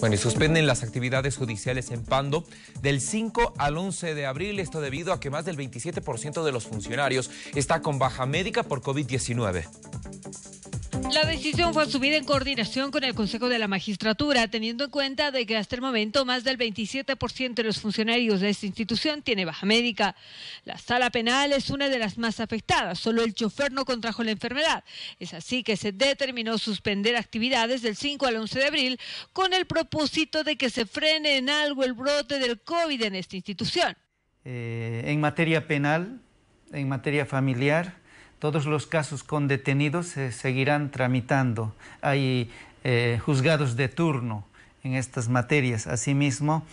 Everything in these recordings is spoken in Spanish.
Bueno, y suspenden las actividades judiciales en Pando del 5 al 11 de abril, esto debido a que más del 27% de los funcionarios está con baja médica por COVID-19. La decisión fue asumida en coordinación con el Consejo de la Magistratura, teniendo en cuenta de que hasta el momento más del 27% de los funcionarios de esta institución tiene baja médica. La sala penal es una de las más afectadas, solo el chofer no contrajo la enfermedad. Es así que se determinó suspender actividades del 5 al 11 de abril con el propósito de que se frene en algo el brote del COVID en esta institución. Eh, en materia penal, en materia familiar, todos los casos con detenidos se seguirán tramitando. Hay eh, juzgados de turno en estas materias. Asimismo,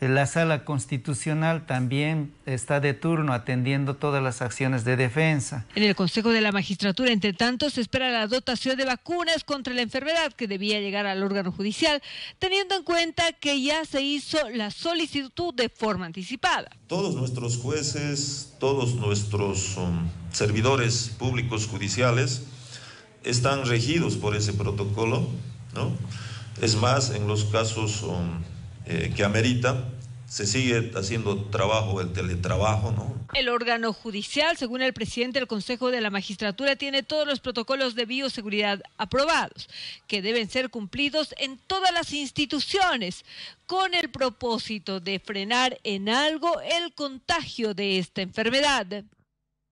la sala constitucional también está de turno atendiendo todas las acciones de defensa. En el Consejo de la Magistratura, entre tanto, se espera la dotación de vacunas contra la enfermedad que debía llegar al órgano judicial, teniendo en cuenta que ya se hizo la solicitud de forma anticipada. Todos nuestros jueces, todos nuestros um, servidores públicos judiciales están regidos por ese protocolo, ¿no? Es más, en los casos um, eh, que amerita, se sigue haciendo trabajo, el teletrabajo, ¿no? El órgano judicial, según el presidente del Consejo de la Magistratura, tiene todos los protocolos de bioseguridad aprobados, que deben ser cumplidos en todas las instituciones, con el propósito de frenar en algo el contagio de esta enfermedad.